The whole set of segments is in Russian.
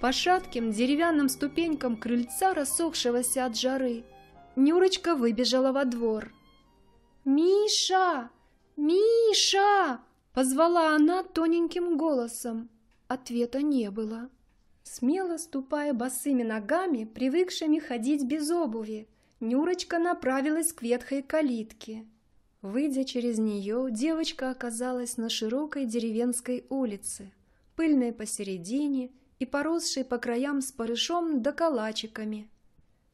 по шатким деревянным ступенькам крыльца, рассохшегося от жары. Нюрочка выбежала во двор. «Миша! Миша!» — позвала она тоненьким голосом. Ответа не было. Смело ступая босыми ногами, привыкшими ходить без обуви, Нюрочка направилась к ветхой калитке. Выйдя через нее, девочка оказалась на широкой деревенской улице, пыльной посередине и поросший по краям с парышом да калачиками.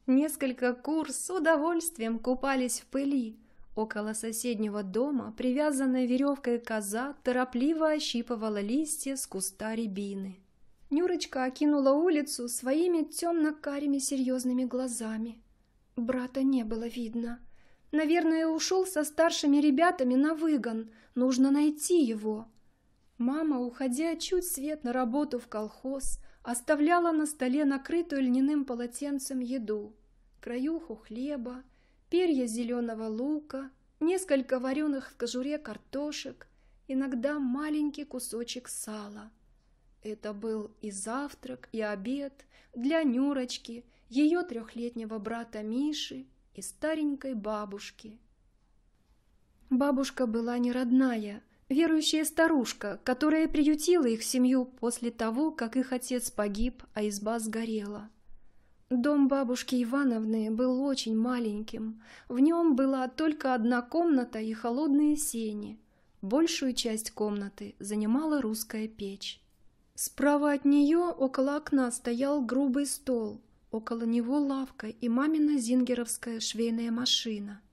Несколько кур с удовольствием купались в пыли. Около соседнего дома, привязанная веревкой коза, торопливо ощипывала листья с куста рябины. Нюрочка окинула улицу своими темно-карими серьезными глазами. Брата не было видно. Наверное, ушел со старшими ребятами на выгон. Нужно найти его. Мама, уходя чуть свет на работу в колхоз, оставляла на столе накрытую льняным полотенцем еду, краюху хлеба, перья зеленого лука, несколько вареных в кожуре картошек, иногда маленький кусочек сала. Это был и завтрак, и обед для Нюрочки, ее трехлетнего брата Миши и старенькой бабушки. Бабушка была не родная, верующая старушка, которая приютила их семью после того, как их отец погиб, а изба сгорела. Дом бабушки Ивановны был очень маленьким. В нем была только одна комната и холодные сени. Большую часть комнаты занимала русская печь. Справа от нее около окна стоял грубый стол, около него лавка и мамина зингеровская швейная машина –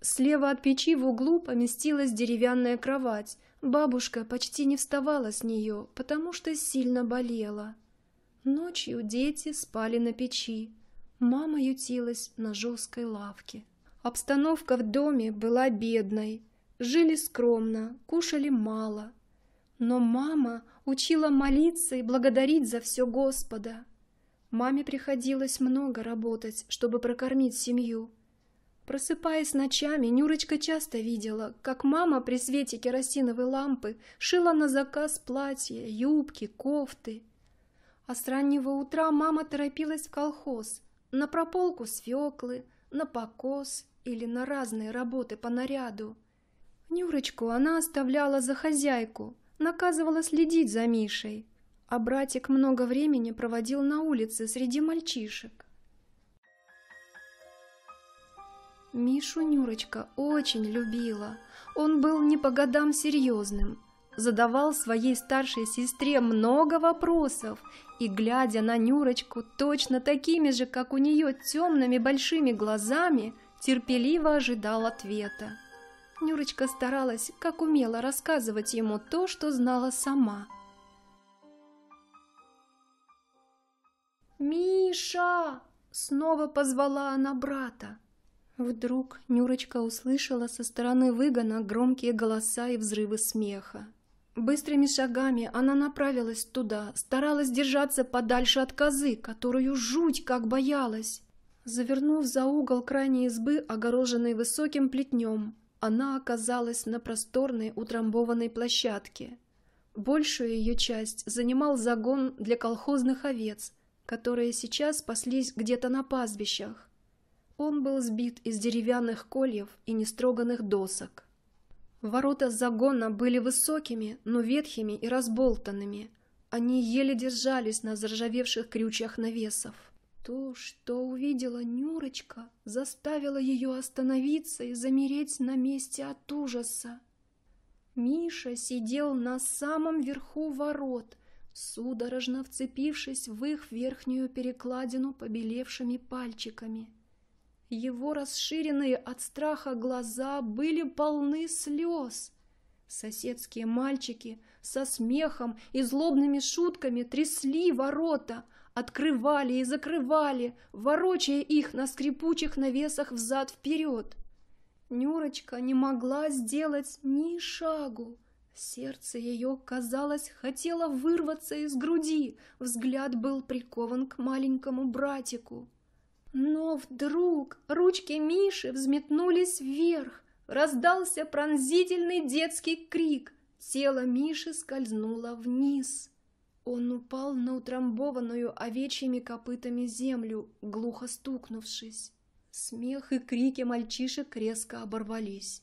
Слева от печи в углу поместилась деревянная кровать. Бабушка почти не вставала с нее, потому что сильно болела. Ночью дети спали на печи. Мама ютилась на жесткой лавке. Обстановка в доме была бедной. Жили скромно, кушали мало. Но мама учила молиться и благодарить за все Господа. Маме приходилось много работать, чтобы прокормить семью – Просыпаясь ночами, Нюрочка часто видела, как мама при свете керосиновой лампы шила на заказ платья, юбки, кофты. А с раннего утра мама торопилась в колхоз, на прополку свеклы, на покос или на разные работы по наряду. Нюрочку она оставляла за хозяйку, наказывала следить за Мишей, а братик много времени проводил на улице среди мальчишек. Мишу Нюрочка очень любила. Он был не по годам серьезным, задавал своей старшей сестре много вопросов, и, глядя на Нюрочку точно такими же, как у нее, темными большими глазами, терпеливо ожидал ответа. Нюрочка старалась, как умела, рассказывать ему то, что знала сама. «Миша!» — снова позвала она брата. Вдруг Нюрочка услышала со стороны выгона громкие голоса и взрывы смеха. Быстрыми шагами она направилась туда, старалась держаться подальше от козы, которую жуть как боялась. Завернув за угол крайней избы, огороженной высоким плетнем, она оказалась на просторной утрамбованной площадке. Большую ее часть занимал загон для колхозных овец, которые сейчас спаслись где-то на пастбищах. Он был сбит из деревянных кольев и нестроганных досок. Ворота загона были высокими, но ветхими и разболтанными. Они еле держались на заржавевших крючьях навесов. То, что увидела Нюрочка, заставило ее остановиться и замереть на месте от ужаса. Миша сидел на самом верху ворот, судорожно вцепившись в их верхнюю перекладину побелевшими пальчиками. Его расширенные от страха глаза были полны слез. Соседские мальчики со смехом и злобными шутками трясли ворота, открывали и закрывали, ворочая их на скрипучих навесах взад-вперед. Нюрочка не могла сделать ни шагу. Сердце ее, казалось, хотело вырваться из груди, взгляд был прикован к маленькому братику. Но вдруг ручки Миши взметнулись вверх, раздался пронзительный детский крик. Тело Миши скользнуло вниз. Он упал на утрамбованную овечьими копытами землю, глухо стукнувшись. Смех и крики мальчишек резко оборвались.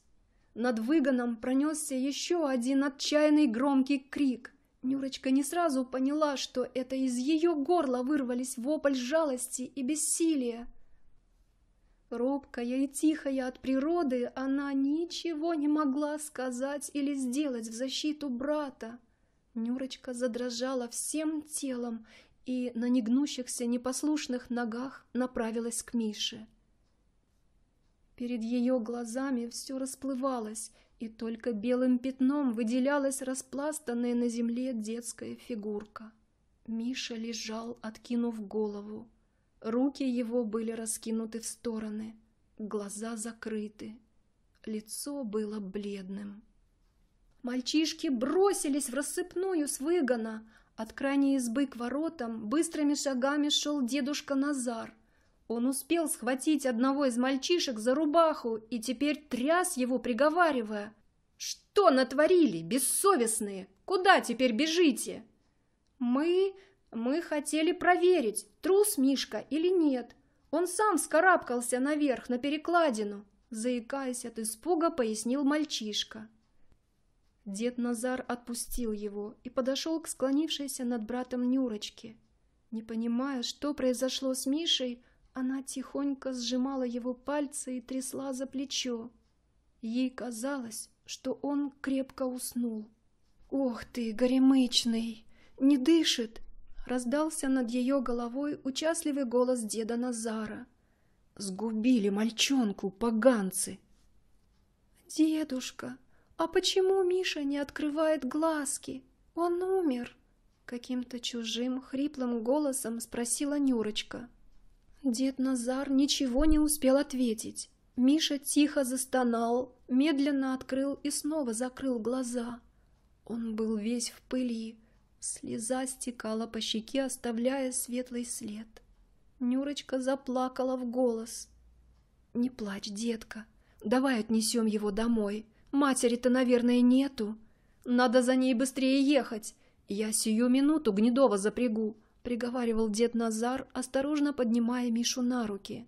Над выгоном пронесся еще один отчаянный громкий крик. Нюрочка не сразу поняла, что это из ее горла вырвались вопль жалости и бессилия. Робкая и тихая от природы, она ничего не могла сказать или сделать в защиту брата. Нюрочка задрожала всем телом и на негнущихся непослушных ногах направилась к Мише. Перед ее глазами все расплывалось, и только белым пятном выделялась распластанная на земле детская фигурка. Миша лежал, откинув голову. Руки его были раскинуты в стороны, глаза закрыты. Лицо было бледным. Мальчишки бросились в рассыпную с выгона. От крайней избы к воротам быстрыми шагами шел дедушка Назар – он успел схватить одного из мальчишек за рубаху и теперь тряс его, приговаривая. «Что натворили, бессовестные? Куда теперь бежите?» «Мы... мы хотели проверить, трус Мишка или нет. Он сам скарабкался наверх, на перекладину», — заикаясь от испуга, пояснил мальчишка. Дед Назар отпустил его и подошел к склонившейся над братом Нюрочке. Не понимая, что произошло с Мишей, она тихонько сжимала его пальцы и трясла за плечо. Ей казалось, что он крепко уснул. «Ох ты, горемычный! Не дышит!» Раздался над ее головой участливый голос деда Назара. «Сгубили мальчонку, поганцы!» «Дедушка, а почему Миша не открывает глазки? Он умер!» Каким-то чужим, хриплым голосом спросила Нюрочка. Дед Назар ничего не успел ответить. Миша тихо застонал, медленно открыл и снова закрыл глаза. Он был весь в пыли. Слеза стекала по щеке, оставляя светлый след. Нюрочка заплакала в голос. «Не плачь, детка. Давай отнесем его домой. Матери-то, наверное, нету. Надо за ней быстрее ехать. Я сию минуту гнедово запрягу приговаривал дед Назар, осторожно поднимая Мишу на руки.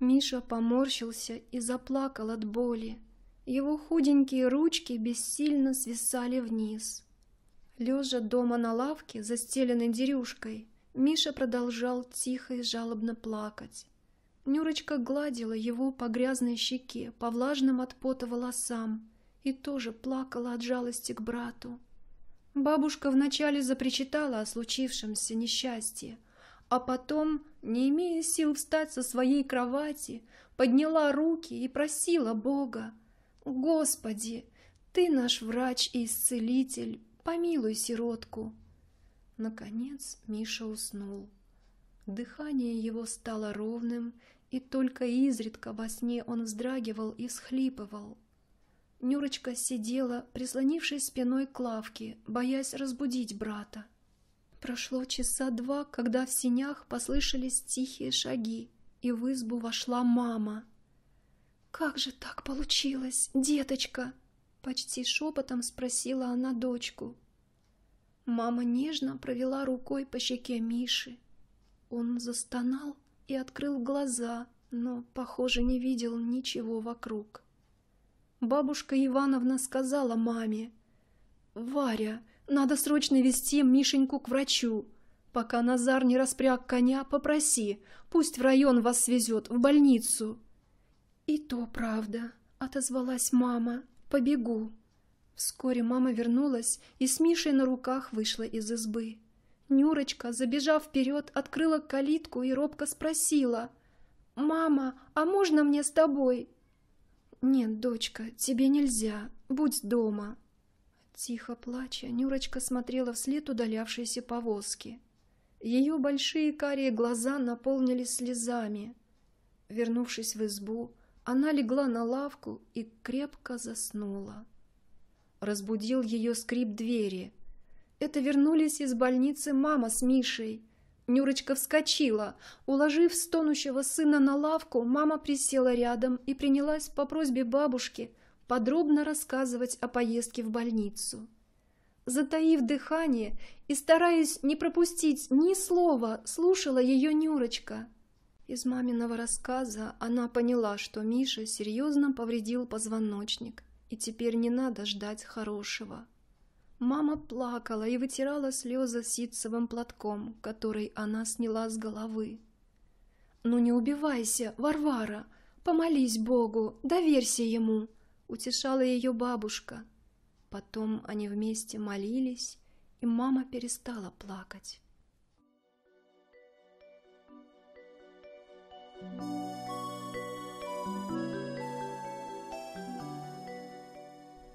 Миша поморщился и заплакал от боли. Его худенькие ручки бессильно свисали вниз. Лежа дома на лавке, застеленной дерюшкой, Миша продолжал тихо и жалобно плакать. Нюрочка гладила его по грязной щеке, по влажным от пота волосам и тоже плакала от жалости к брату. Бабушка вначале запричитала о случившемся несчастье, а потом, не имея сил встать со своей кровати, подняла руки и просила Бога, «Господи, Ты наш врач и исцелитель, помилуй сиротку». Наконец Миша уснул. Дыхание его стало ровным, и только изредка во сне он вздрагивал и схлипывал. Нюрочка сидела, прислонившись спиной к лавке, боясь разбудить брата. Прошло часа два, когда в синях послышались тихие шаги, и в избу вошла мама. «Как же так получилось, деточка?» — почти шепотом спросила она дочку. Мама нежно провела рукой по щеке Миши. Он застонал и открыл глаза, но, похоже, не видел ничего вокруг. Бабушка Ивановна сказала маме. «Варя, надо срочно вести Мишеньку к врачу. Пока Назар не распряг коня, попроси, пусть в район вас свезет, в больницу». «И то правда», — отозвалась мама. «Побегу». Вскоре мама вернулась и с Мишей на руках вышла из избы. Нюрочка, забежав вперед, открыла калитку и робко спросила. «Мама, а можно мне с тобой?» «Нет, дочка, тебе нельзя. Будь дома». Тихо плача, Нюрочка смотрела вслед удалявшейся повозки. Ее большие карие глаза наполнились слезами. Вернувшись в избу, она легла на лавку и крепко заснула. Разбудил ее скрип двери. Это вернулись из больницы мама с Мишей. Нюрочка вскочила. Уложив стонущего сына на лавку, мама присела рядом и принялась по просьбе бабушки подробно рассказывать о поездке в больницу. Затаив дыхание и стараясь не пропустить ни слова, слушала ее Нюрочка. Из маминого рассказа она поняла, что Миша серьезно повредил позвоночник, и теперь не надо ждать хорошего. Мама плакала и вытирала слезы ситцевым платком, который она сняла с головы. «Ну не убивайся, Варвара! Помолись Богу, доверься Ему!» — утешала ее бабушка. Потом они вместе молились, и мама перестала плакать. Thank you.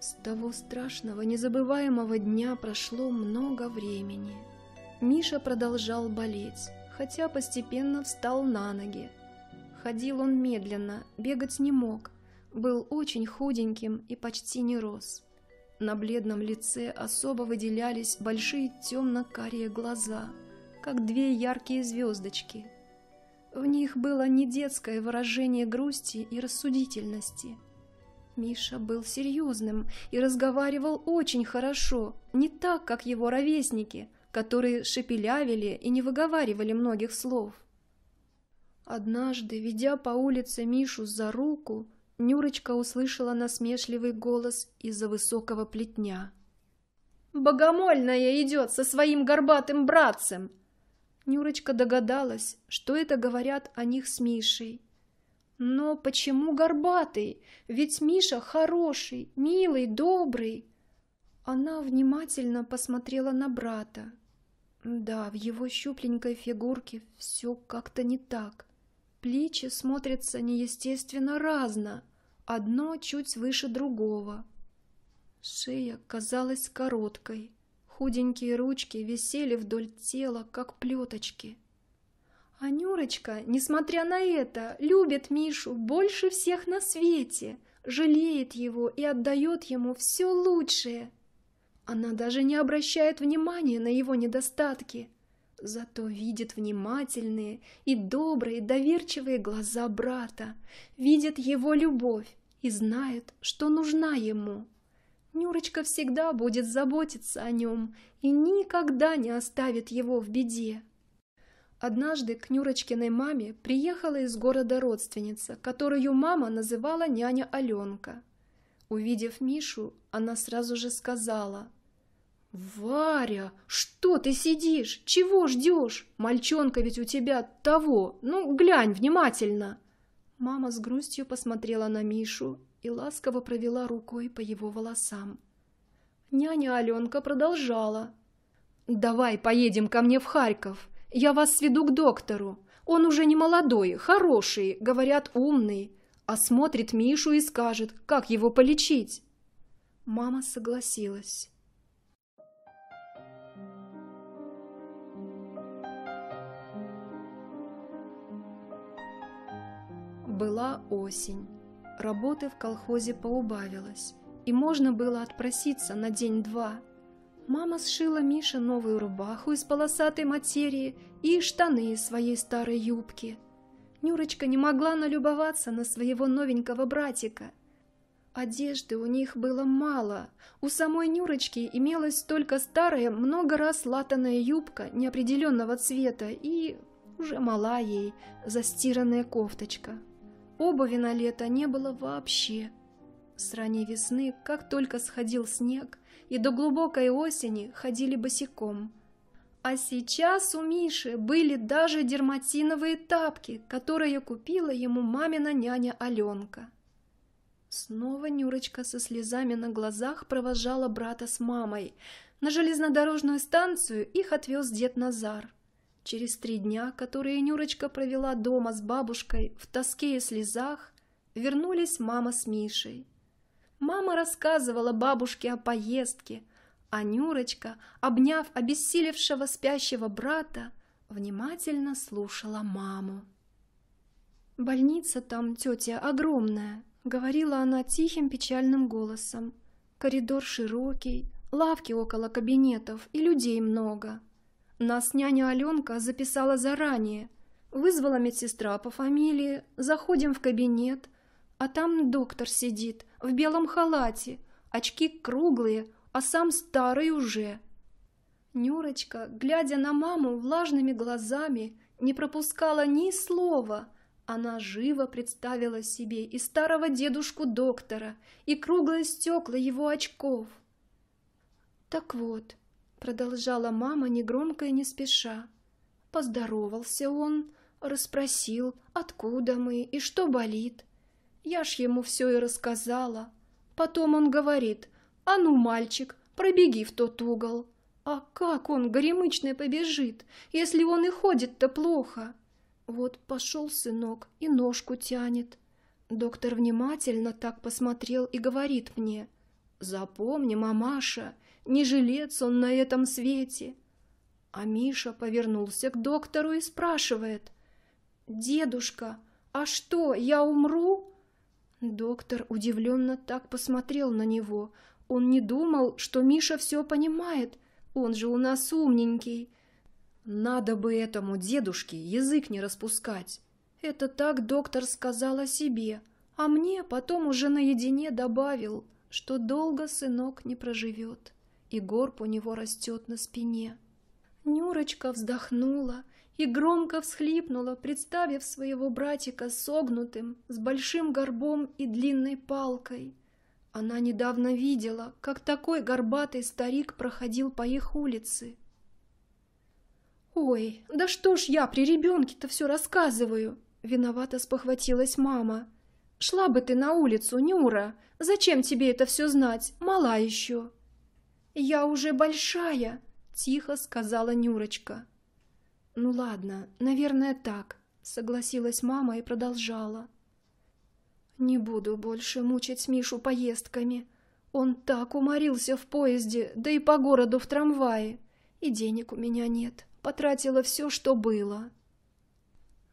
С того страшного, незабываемого дня прошло много времени. Миша продолжал болеть, хотя постепенно встал на ноги. Ходил он медленно, бегать не мог, был очень худеньким и почти не рос. На бледном лице особо выделялись большие темно-карие глаза, как две яркие звездочки. В них было не детское выражение грусти и рассудительности – Миша был серьезным и разговаривал очень хорошо, не так, как его ровесники, которые шепелявили и не выговаривали многих слов. Однажды, ведя по улице Мишу за руку, Нюрочка услышала насмешливый голос из-за высокого плетня. «Богомольная идет со своим горбатым братцем!» Нюрочка догадалась, что это говорят о них с Мишей, но почему горбатый? Ведь Миша хороший, милый, добрый. Она внимательно посмотрела на брата. Да, в его щупленькой фигурке все как-то не так. Плечи смотрятся неестественно разно, одно чуть выше другого. Шея казалась короткой, худенькие ручки висели вдоль тела, как плеточки. А Нюрочка, несмотря на это, любит Мишу больше всех на свете, жалеет его и отдает ему все лучшее. Она даже не обращает внимания на его недостатки, зато видит внимательные и добрые, доверчивые глаза брата, видит его любовь и знает, что нужна ему. Нюрочка всегда будет заботиться о нем и никогда не оставит его в беде. Однажды к Нюрочкиной маме приехала из города родственница, которую мама называла няня Аленка. Увидев Мишу, она сразу же сказала. «Варя, что ты сидишь? Чего ждешь? Мальчонка ведь у тебя того. Ну, глянь внимательно!» Мама с грустью посмотрела на Мишу и ласково провела рукой по его волосам. Няня Аленка продолжала. «Давай поедем ко мне в Харьков. «Я вас сведу к доктору. Он уже не молодой, хороший, говорят, умный. Осмотрит Мишу и скажет, как его полечить». Мама согласилась. Была осень. Работы в колхозе поубавилось, и можно было отпроситься на день-два мама сшила Мише новую рубаху из полосатой материи и штаны из своей старой юбки. Нюрочка не могла налюбоваться на своего новенького братика. Одежды у них было мало. У самой Нюрочки имелась только старая, много раз латаная юбка неопределенного цвета и, уже мала ей, застиранная кофточка. Обуви на лето не было вообще. С ранней весны, как только сходил снег, и до глубокой осени ходили босиком. А сейчас у Миши были даже дерматиновые тапки, которые купила ему мамина няня Аленка. Снова Нюрочка со слезами на глазах провожала брата с мамой. На железнодорожную станцию их отвез дед Назар. Через три дня, которые Нюрочка провела дома с бабушкой в тоске и слезах, вернулись мама с Мишей. Мама рассказывала бабушке о поездке, а Нюрочка, обняв обессилевшего спящего брата, внимательно слушала маму. «Больница там, тетя, огромная», — говорила она тихим печальным голосом. «Коридор широкий, лавки около кабинетов и людей много. Нас няня Аленка записала заранее, вызвала медсестра по фамилии, заходим в кабинет, а там доктор сидит, в белом халате, очки круглые, а сам старый уже. Нюрочка, глядя на маму влажными глазами, не пропускала ни слова. Она живо представила себе и старого дедушку-доктора, и круглые стекла его очков. «Так вот», — продолжала мама негромко и не спеша, — поздоровался он, расспросил, откуда мы и что болит. Я ж ему все и рассказала. Потом он говорит, а ну, мальчик, пробеги в тот угол. А как он, горемычный, побежит, если он и ходит-то плохо? Вот пошел сынок и ножку тянет. Доктор внимательно так посмотрел и говорит мне, «Запомни, мамаша, не жилец он на этом свете». А Миша повернулся к доктору и спрашивает, «Дедушка, а что, я умру?» Доктор удивленно так посмотрел на него. Он не думал, что Миша все понимает. Он же у нас умненький. Надо бы этому дедушке язык не распускать. Это так доктор сказал о себе, а мне потом уже наедине добавил, что долго сынок не проживет, и горб у него растет на спине. Нюрочка вздохнула и громко всхлипнула, представив своего братика согнутым, с большим горбом и длинной палкой. Она недавно видела, как такой горбатый старик проходил по их улице. «Ой, да что ж я при ребенке-то все рассказываю!» — виновато спохватилась мама. «Шла бы ты на улицу, Нюра! Зачем тебе это все знать? Мала еще!» «Я уже большая!» — тихо сказала Нюрочка. «Ну ладно, наверное, так», — согласилась мама и продолжала. «Не буду больше мучить Мишу поездками. Он так уморился в поезде, да и по городу в трамвае. И денег у меня нет. Потратила все, что было».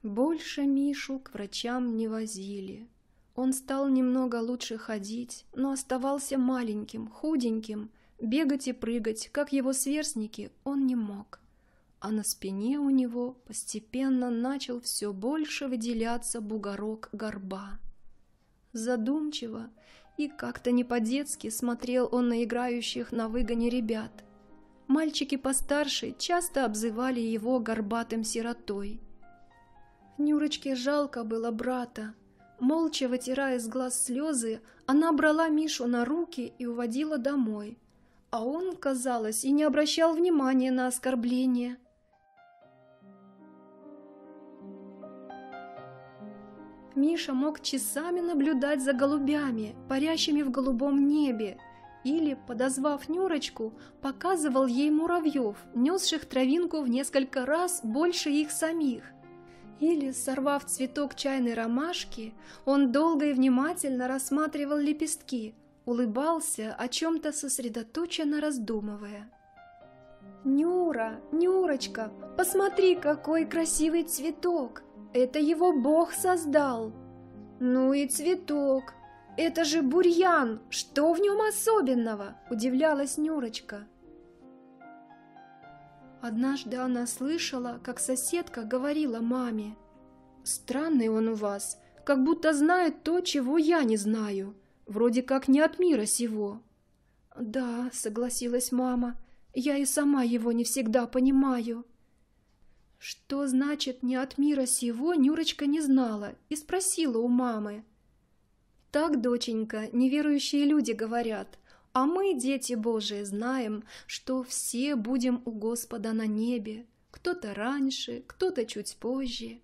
Больше Мишу к врачам не возили. Он стал немного лучше ходить, но оставался маленьким, худеньким. Бегать и прыгать, как его сверстники, он не мог а на спине у него постепенно начал все больше выделяться бугорок горба. Задумчиво и как-то не по-детски смотрел он на играющих на выгоне ребят. Мальчики постарше часто обзывали его горбатым сиротой. Нюрочке жалко было брата. Молча вытирая с глаз слезы, она брала Мишу на руки и уводила домой. А он, казалось, и не обращал внимания на оскорбление – Миша мог часами наблюдать за голубями, парящими в голубом небе, или, подозвав Нюрочку, показывал ей муравьев, несших травинку в несколько раз больше их самих. Или, сорвав цветок чайной ромашки, он долго и внимательно рассматривал лепестки, улыбался, о чем-то сосредоточенно раздумывая. «Нюра, Нюрочка, посмотри, какой красивый цветок! Это его бог создал. Ну и цветок. Это же бурьян. Что в нем особенного? Удивлялась Нюрочка. Однажды она слышала, как соседка говорила маме. «Странный он у вас, как будто знает то, чего я не знаю. Вроде как не от мира сего». «Да», — согласилась мама, — «я и сама его не всегда понимаю». Что значит «не от мира сего» Нюрочка не знала и спросила у мамы. «Так, доченька, неверующие люди говорят, а мы, дети Божии, знаем, что все будем у Господа на небе, кто-то раньше, кто-то чуть позже.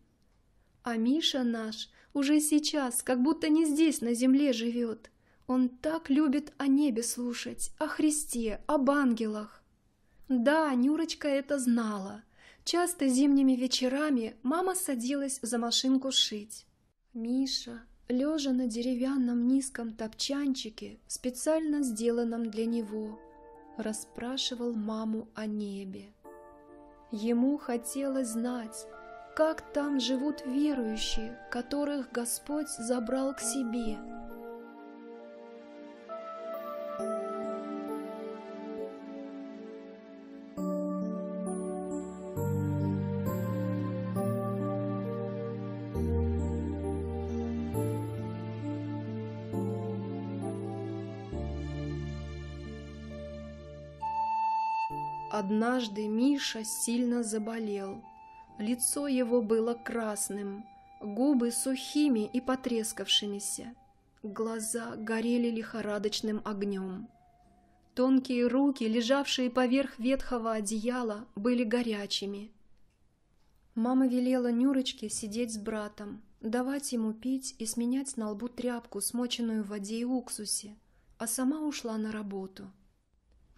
А Миша наш уже сейчас, как будто не здесь на земле живет. Он так любит о небе слушать, о Христе, об ангелах. Да, Нюрочка это знала, Часто зимними вечерами мама садилась за машинку шить. Миша, лежа на деревянном низком топчанчике, специально сделанном для него, расспрашивал маму о небе. Ему хотелось знать, как там живут верующие, которых Господь забрал к себе – Однажды Миша сильно заболел. Лицо его было красным, губы сухими и потрескавшимися. Глаза горели лихорадочным огнем. Тонкие руки, лежавшие поверх ветхого одеяла, были горячими. Мама велела Нюрочке сидеть с братом, давать ему пить и сменять на лбу тряпку, смоченную в воде и уксусе, а сама ушла на работу.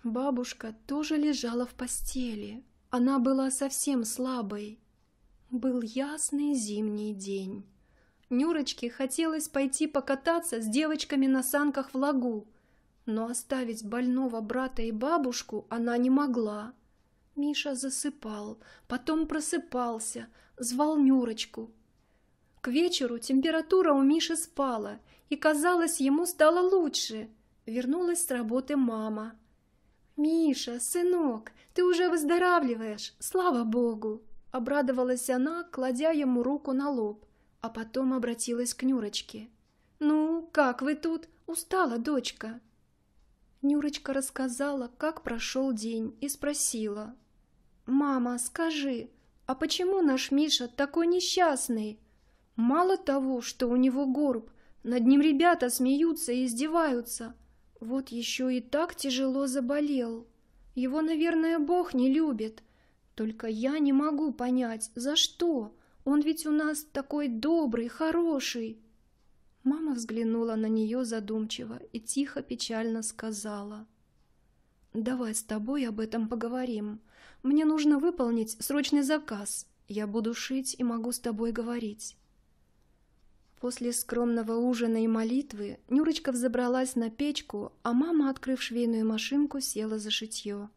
Бабушка тоже лежала в постели. Она была совсем слабой. Был ясный зимний день. Нюрочке хотелось пойти покататься с девочками на санках в лагу, но оставить больного брата и бабушку она не могла. Миша засыпал, потом просыпался, звал Нюрочку. К вечеру температура у Миши спала, и, казалось, ему стало лучше. Вернулась с работы мама. «Миша, сынок, ты уже выздоравливаешь, слава богу!» Обрадовалась она, кладя ему руку на лоб, а потом обратилась к Нюрочке. «Ну, как вы тут? Устала, дочка!» Нюрочка рассказала, как прошел день, и спросила. «Мама, скажи, а почему наш Миша такой несчастный? Мало того, что у него горб, над ним ребята смеются и издеваются, вот еще и так тяжело заболел. Его, наверное, Бог не любит. Только я не могу понять, за что? Он ведь у нас такой добрый, хороший. Мама взглянула на нее задумчиво и тихо печально сказала. «Давай с тобой об этом поговорим. Мне нужно выполнить срочный заказ. Я буду шить и могу с тобой говорить». После скромного ужина и молитвы Нюрочка взобралась на печку, а мама, открыв швейную машинку, села за шитье.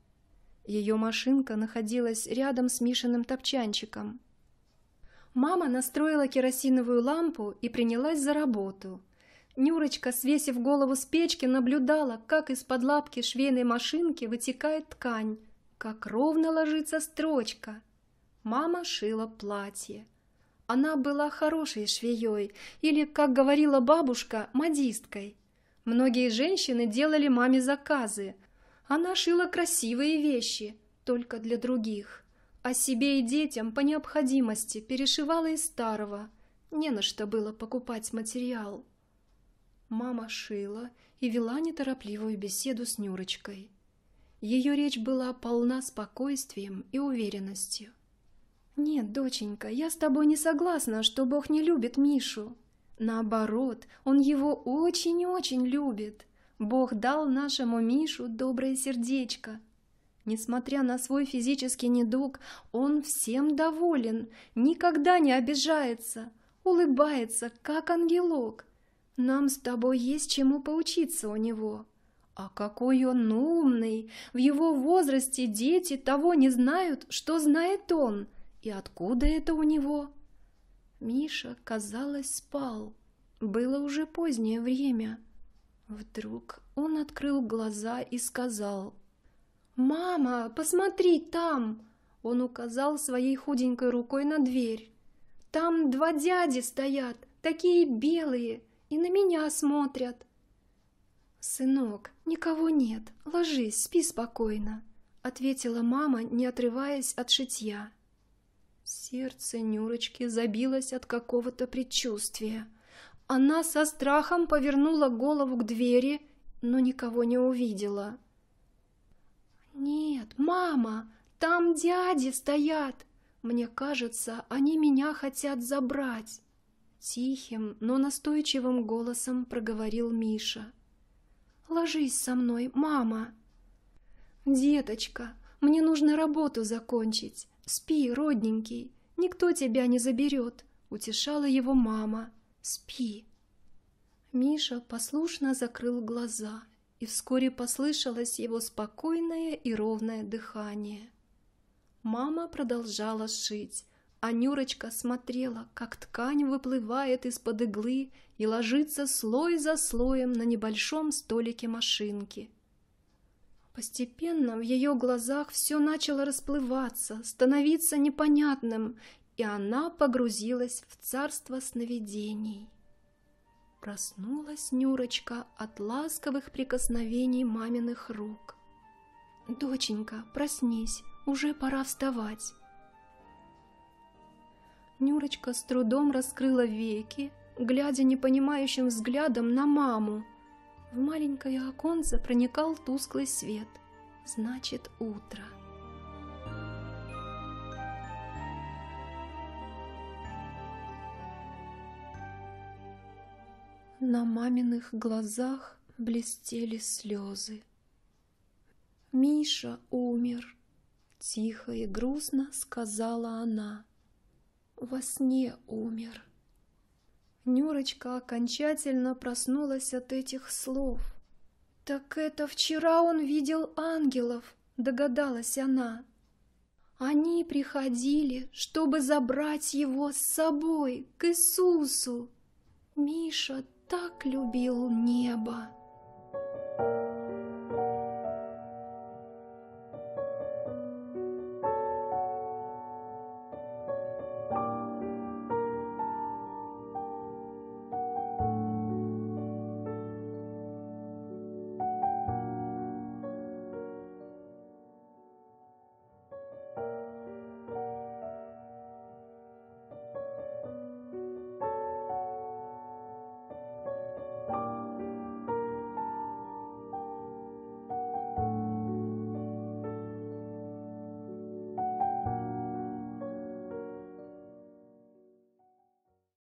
Ее машинка находилась рядом с Мишиным топчанчиком. Мама настроила керосиновую лампу и принялась за работу. Нюрочка, свесив голову с печки, наблюдала, как из-под лапки швейной машинки вытекает ткань, как ровно ложится строчка. Мама шила платье. Она была хорошей швеей, или, как говорила бабушка, модисткой. Многие женщины делали маме заказы. Она шила красивые вещи, только для других. А себе и детям по необходимости перешивала из старого. Не на что было покупать материал. Мама шила и вела неторопливую беседу с Нюрочкой. Ее речь была полна спокойствием и уверенностью. «Нет, доченька, я с тобой не согласна, что Бог не любит Мишу. Наоборот, Он его очень-очень любит. Бог дал нашему Мишу доброе сердечко, Несмотря на свой физический недуг, он всем доволен, никогда не обижается, улыбается, как ангелок. Нам с тобой есть чему поучиться у него. А какой он умный! В его возрасте дети того не знают, что знает он. И откуда это у него? Миша, казалось, спал. Было уже позднее время. Вдруг он открыл глаза и сказал. «Мама, посмотри там!» Он указал своей худенькой рукой на дверь. «Там два дяди стоят, такие белые, и на меня смотрят». «Сынок, никого нет. Ложись, спи спокойно», — ответила мама, не отрываясь от шитья. Сердце Нюрочки забилось от какого-то предчувствия. Она со страхом повернула голову к двери, но никого не увидела. «Нет, мама, там дяди стоят. Мне кажется, они меня хотят забрать». Тихим, но настойчивым голосом проговорил Миша. «Ложись со мной, мама». «Деточка, мне нужно работу закончить. «Спи, родненький, никто тебя не заберет», — утешала его мама. «Спи». Миша послушно закрыл глаза, и вскоре послышалось его спокойное и ровное дыхание. Мама продолжала шить, а Нюрочка смотрела, как ткань выплывает из-под иглы и ложится слой за слоем на небольшом столике машинки — Постепенно в ее глазах все начало расплываться, становиться непонятным, и она погрузилась в царство сновидений. Проснулась Нюрочка от ласковых прикосновений маминых рук. «Доченька, проснись, уже пора вставать!» Нюрочка с трудом раскрыла веки, глядя непонимающим взглядом на маму – в маленькое оконце проникал тусклый свет. Значит, утро. На маминых глазах блестели слезы. «Миша умер», — тихо и грустно сказала она. «Во сне умер». Нюрочка окончательно проснулась от этих слов. «Так это вчера он видел ангелов», — догадалась она. «Они приходили, чтобы забрать его с собой, к Иисусу. Миша так любил небо».